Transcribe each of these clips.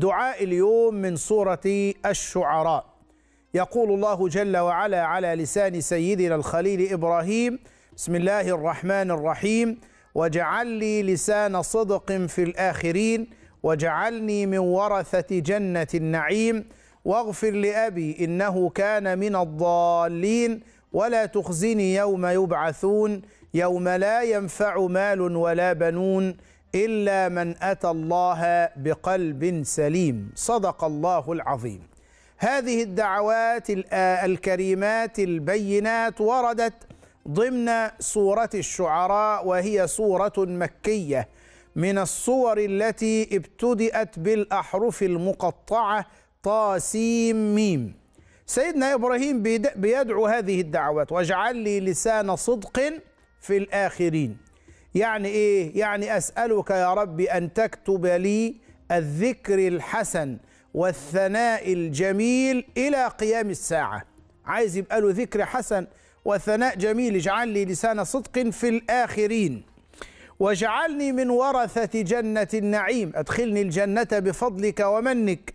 دعاء اليوم من سورة الشعراء يقول الله جل وعلا على لسان سيدنا الخليل إبراهيم بسم الله الرحمن الرحيم واجعل لي لسان صدق في الآخرين واجعلني من ورثة جنة النعيم واغفر لأبي إنه كان من الضالين ولا تخزني يوم يبعثون يوم لا ينفع مال ولا بنون إلا من أتى الله بقلب سليم صدق الله العظيم هذه الدعوات آه، الكريمات البينات وردت ضمن سورة الشعراء وهي سورة مكية من الصور التي ابتدأت بالأحرف المقطعة طاسيم ميم سيدنا إبراهيم بيدعو هذه الدعوات واجعل لي لسان صدق في الآخرين يعني إيه؟ يعني أسألك يا رب أن تكتب لي الذكر الحسن والثناء الجميل إلى قيام الساعة عايز يبقى له ذكر حسن وثناء جميل اجعل لي لسان صدق في الآخرين واجعلني من ورثة جنة النعيم أدخلني الجنة بفضلك ومنك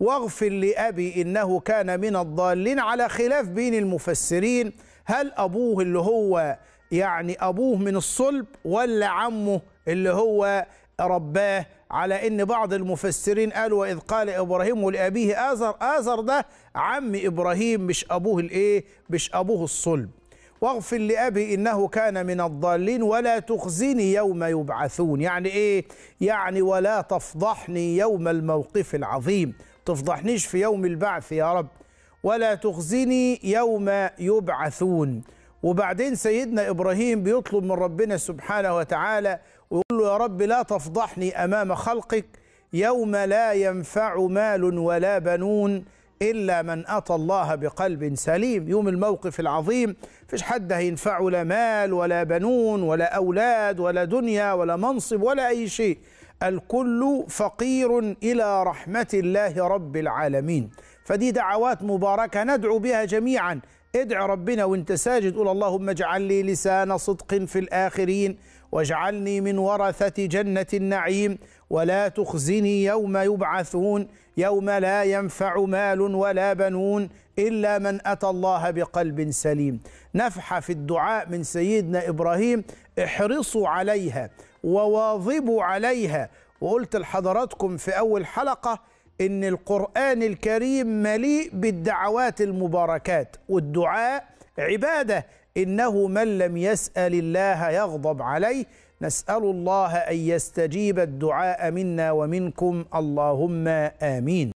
واغفر لأبي إنه كان من الضالين على خلاف بين المفسرين هل أبوه اللي هو يعني أبوه من الصلب ولا عمه اللي هو رباه على ان بعض المفسرين قالوا واذ قال ابراهيم لابيه ازر ازر ده عم ابراهيم مش ابوه الايه مش ابوه الصلب واغفر لابي انه كان من الضالين ولا تخزني يوم يبعثون يعني ايه يعني ولا تفضحني يوم الموقف العظيم تفضحنيش في يوم البعث يا رب ولا تخزني يوم يبعثون وبعدين سيدنا إبراهيم بيطلب من ربنا سبحانه وتعالى ويقول له يا رب لا تفضحني أمام خلقك يوم لا ينفع مال ولا بنون إلا من أتى الله بقلب سليم يوم الموقف العظيم فيش حد هينفعه لا مال ولا بنون ولا أولاد ولا دنيا ولا منصب ولا أي شيء الكل فقير إلى رحمة الله رب العالمين فدي دعوات مباركة ندعو بها جميعا ادع ربنا وانت ساجد قول اللهم اجعل لي لسان صدق في الآخرين واجعلني من ورثة جنة النعيم ولا تخزني يوم يبعثون يوم لا ينفع مال ولا بنون إلا من أتى الله بقلب سليم نفحة في الدعاء من سيدنا إبراهيم احرصوا عليها وواظبوا عليها وقلت لحضراتكم في أول حلقة ان القران الكريم مليء بالدعوات المباركات والدعاء عباده انه من لم يسال الله يغضب عليه نسال الله ان يستجيب الدعاء منا ومنكم اللهم امين